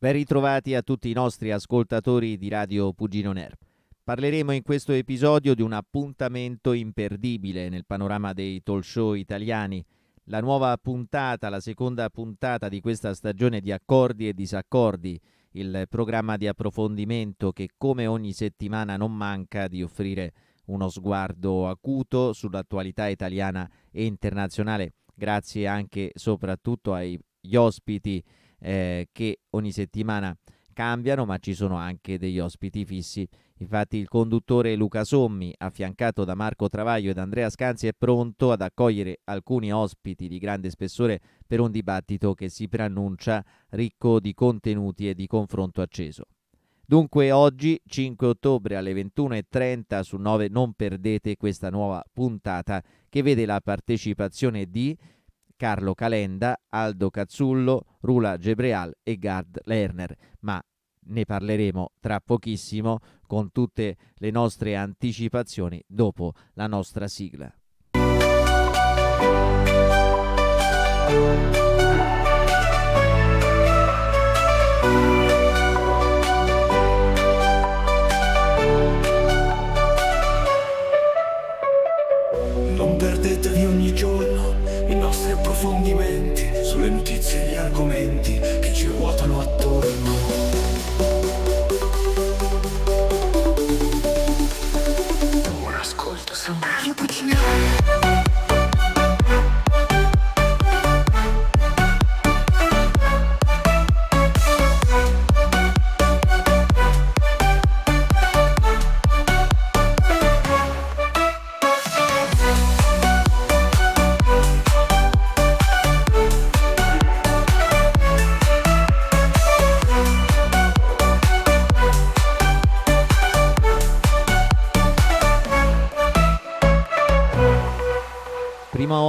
Ben ritrovati a tutti i nostri ascoltatori di Radio Pugino Ner. Parleremo in questo episodio di un appuntamento imperdibile nel panorama dei talk show italiani. La nuova puntata, la seconda puntata di questa stagione di Accordi e Disaccordi, il programma di approfondimento che come ogni settimana non manca di offrire uno sguardo acuto sull'attualità italiana e internazionale, grazie anche e soprattutto agli ospiti eh, che ogni settimana cambiano, ma ci sono anche degli ospiti fissi. Infatti il conduttore Luca Sommi, affiancato da Marco Travaglio ed Andrea Scanzi, è pronto ad accogliere alcuni ospiti di grande spessore per un dibattito che si preannuncia ricco di contenuti e di confronto acceso. Dunque oggi, 5 ottobre alle 21.30 su 9, non perdete questa nuova puntata che vede la partecipazione di Carlo Calenda, Aldo Cazzullo, Rula Gebreal e Gard Lerner, ma ne parleremo tra pochissimo con tutte le nostre anticipazioni dopo la nostra sigla. Non perdetevi ogni giorno approfondimenti sulle notizie e gli argomenti che ci ruotano attorno. Buon ascolto, sono Mario Puccinelli.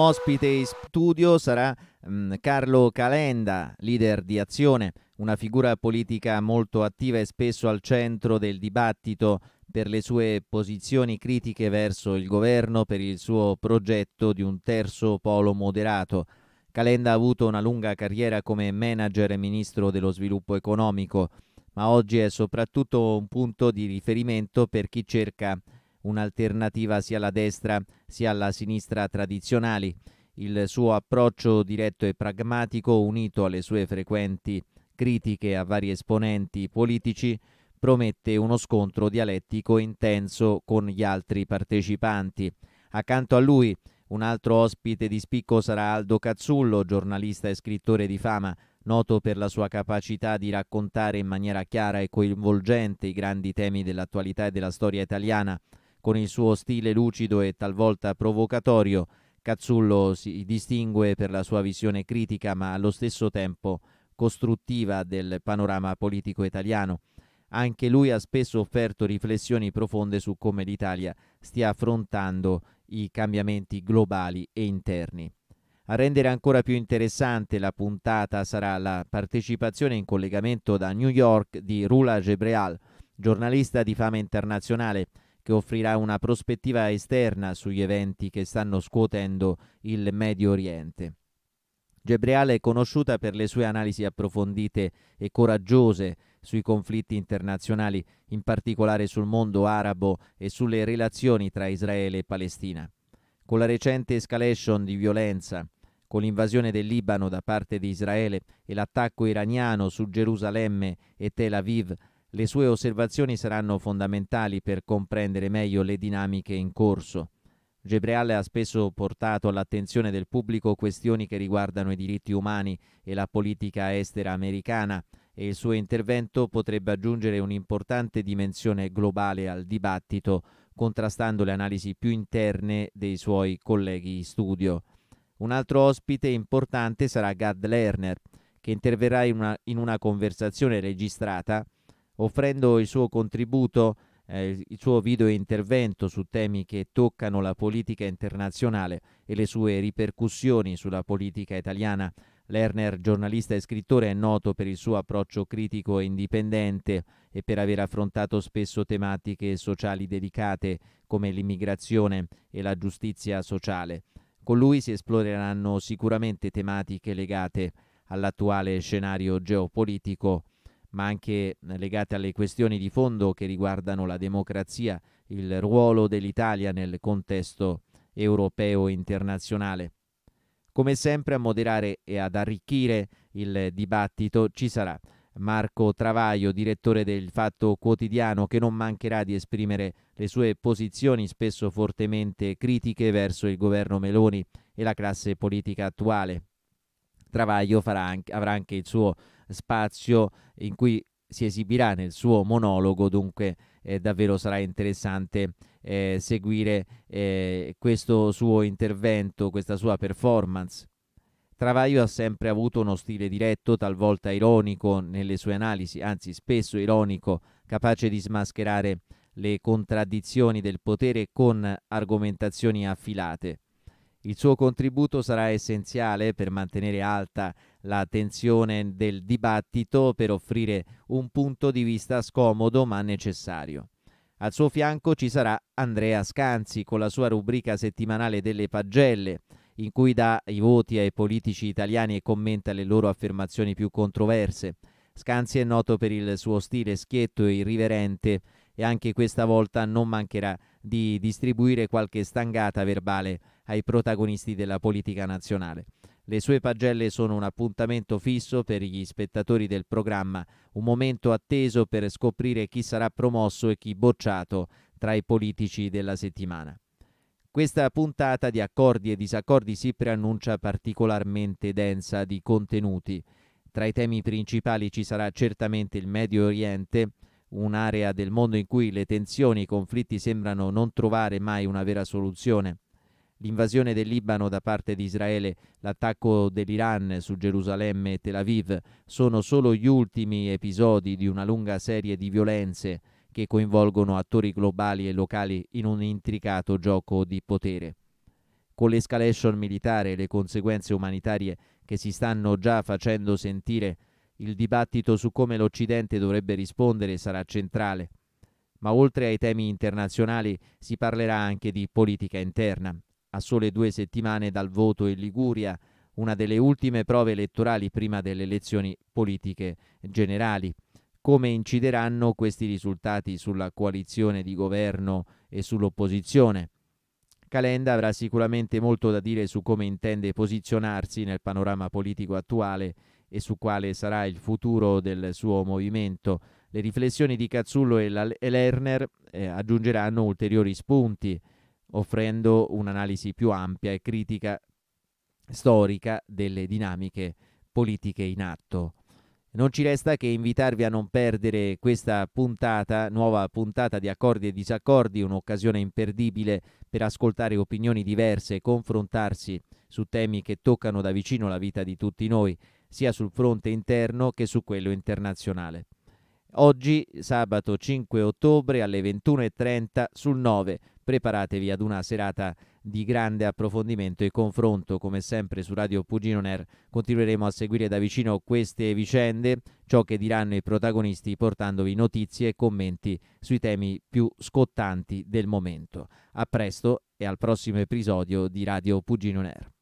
ospite in studio sarà mh, mm, Carlo Calenda, leader di Azione, una figura politica molto attiva e spesso al centro del dibattito per le sue posizioni critiche verso il governo per il suo progetto di un terzo polo moderato. Calenda ha avuto una lunga carriera come manager e ministro dello sviluppo economico, ma oggi è soprattutto un punto di riferimento per chi cerca di un'alternativa sia alla destra sia alla sinistra tradizionali. Il suo approccio diretto e pragmatico, unito alle sue frequenti critiche a vari esponenti politici, promette uno scontro dialettico intenso con gli altri partecipanti. Accanto a lui un altro ospite di spicco sarà Aldo Cazzullo, giornalista e scrittore di fama, noto per la sua capacità di raccontare in maniera chiara e coinvolgente i grandi temi dell'attualità e della storia italiana, con il suo stile lucido e talvolta provocatorio, Cazzullo si distingue per la sua visione critica ma allo stesso tempo costruttiva del panorama politico italiano. Anche lui ha spesso offerto riflessioni profonde su come l'Italia stia affrontando i cambiamenti globali e interni. A rendere ancora più interessante la puntata sarà la partecipazione in collegamento da New York di Rula Gebreal, giornalista di fama internazionale, che offrirà una prospettiva esterna sugli eventi che stanno scuotendo il Medio Oriente. Gebreale è conosciuta per le sue analisi approfondite e coraggiose sui conflitti internazionali, in particolare sul mondo arabo e sulle relazioni tra Israele e Palestina. Con la recente escalation di violenza, con l'invasione del Libano da parte di Israele e l'attacco iraniano su Gerusalemme e Tel Aviv, le sue osservazioni saranno fondamentali per comprendere meglio le dinamiche in corso. Gebreal ha spesso portato all'attenzione del pubblico questioni che riguardano i diritti umani e la politica estera americana e il suo intervento potrebbe aggiungere un'importante dimensione globale al dibattito, contrastando le analisi più interne dei suoi colleghi in studio. Un altro ospite importante sarà Gad Lerner, che interverrà in una, in una conversazione registrata offrendo il suo contributo, eh, il suo video intervento su temi che toccano la politica internazionale e le sue ripercussioni sulla politica italiana. Lerner, giornalista e scrittore, è noto per il suo approccio critico e indipendente e per aver affrontato spesso tematiche sociali delicate come l'immigrazione e la giustizia sociale. Con lui si esploreranno sicuramente tematiche legate all'attuale scenario geopolitico ma anche eh, legate alle questioni di fondo che riguardano la democrazia, il ruolo dell'Italia nel contesto europeo e internazionale. Come sempre a moderare e ad arricchire il dibattito ci sarà Marco Travaglio, direttore del Fatto Quotidiano, che non mancherà di esprimere le sue posizioni spesso fortemente critiche verso il governo Meloni e la classe politica attuale. Travaglio anche, avrà anche il suo spazio in cui si esibirà nel suo monologo, dunque eh, davvero sarà interessante eh, seguire eh, questo suo intervento, questa sua performance. Travaglio ha sempre avuto uno stile diretto, talvolta ironico nelle sue analisi, anzi spesso ironico, capace di smascherare le contraddizioni del potere con argomentazioni affilate. Il suo contributo sarà essenziale per mantenere alta la tensione del dibattito per offrire un punto di vista scomodo ma necessario. Al suo fianco ci sarà Andrea Scanzi con la sua rubrica settimanale delle pagelle, in cui dà i voti ai politici italiani e commenta le loro affermazioni più controverse. Scanzi è noto per il suo stile schietto e irriverente e anche questa volta non mancherà di distribuire qualche stangata verbale ai protagonisti della politica nazionale. Le sue pagelle sono un appuntamento fisso per gli spettatori del programma, un momento atteso per scoprire chi sarà promosso e chi bocciato tra i politici della settimana. Questa puntata di accordi e disaccordi si preannuncia particolarmente densa di contenuti. Tra i temi principali ci sarà certamente il Medio Oriente, un'area del mondo in cui le tensioni e i conflitti sembrano non trovare mai una vera soluzione l'invasione del Libano da parte di Israele, l'attacco dell'Iran su Gerusalemme e Tel Aviv sono solo gli ultimi episodi di una lunga serie di violenze che coinvolgono attori globali e locali in un intricato gioco di potere. Con l'escalation militare e le conseguenze umanitarie che si stanno già facendo sentire, il dibattito su come l'Occidente dovrebbe rispondere sarà centrale. Ma oltre ai temi internazionali si parlerà anche di politica interna a sole due settimane dal voto in Liguria, una delle ultime prove elettorali prima delle elezioni politiche generali. Come incideranno questi risultati sulla coalizione di governo e sull'opposizione? Calenda avrà sicuramente molto da dire su come intende posizionarsi nel panorama politico attuale e su quale sarà il futuro del suo movimento. Le riflessioni di Cazzullo e, Lerner eh, aggiungeranno ulteriori spunti offrendo un'analisi più ampia e critica storica delle dinamiche politiche in atto. Non ci resta che invitarvi a non perdere questa puntata, nuova puntata di Accordi e Disaccordi, un'occasione imperdibile per ascoltare opinioni diverse e confrontarsi su temi che toccano da vicino la vita di tutti noi, sia sul fronte interno che su quello internazionale. Oggi, sabato 5 ottobre alle 21.30 sul 9 preparatevi ad una serata di grande approfondimento e confronto. Come sempre su Radio Pugino Ner continueremo a seguire da vicino queste vicende, ciò che diranno i protagonisti portandovi notizie e commenti sui temi più scottanti del momento. A presto e al prossimo episodio di Radio Pugino Ner.